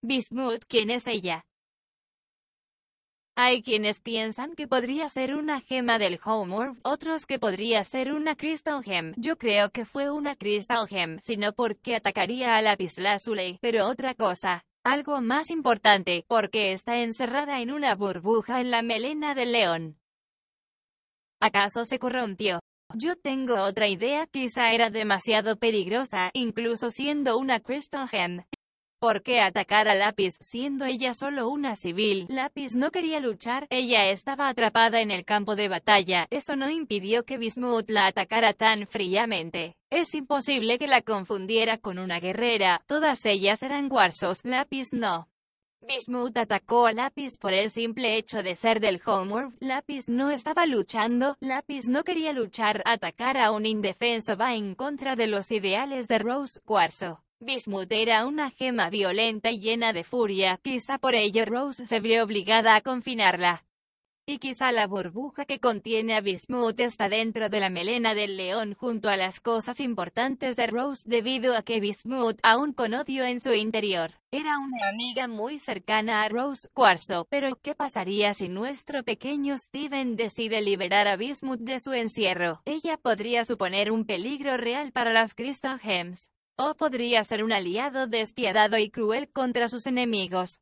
Bismuth, ¿quién es ella? Hay quienes piensan que podría ser una gema del Homeworld, otros que podría ser una Crystal Gem. Yo creo que fue una Crystal Gem, sino porque atacaría a Lapislázuli. Pero otra cosa, algo más importante, porque está encerrada en una burbuja en la melena del león. ¿Acaso se corrompió? Yo tengo otra idea, quizá era demasiado peligrosa, incluso siendo una Crystal Gem. ¿Por qué atacar a Lápiz, siendo ella solo una civil? Lápiz no quería luchar, ella estaba atrapada en el campo de batalla, eso no impidió que Bismuth la atacara tan fríamente. Es imposible que la confundiera con una guerrera, todas ellas eran guarzos, Lápiz no. Bismuth atacó a Lápiz por el simple hecho de ser del Homeworld. Lápiz no estaba luchando, Lápiz no quería luchar, atacar a un indefenso va en contra de los ideales de Rose Cuarzo. Bismuth era una gema violenta y llena de furia, quizá por ello Rose se vio obligada a confinarla. Y quizá la burbuja que contiene a Bismuth está dentro de la melena del león junto a las cosas importantes de Rose debido a que Bismuth, aún con odio en su interior, era una amiga muy cercana a Rose Cuarzo. Pero ¿qué pasaría si nuestro pequeño Steven decide liberar a Bismuth de su encierro? Ella podría suponer un peligro real para las Crystal Gems o podría ser un aliado despiadado y cruel contra sus enemigos.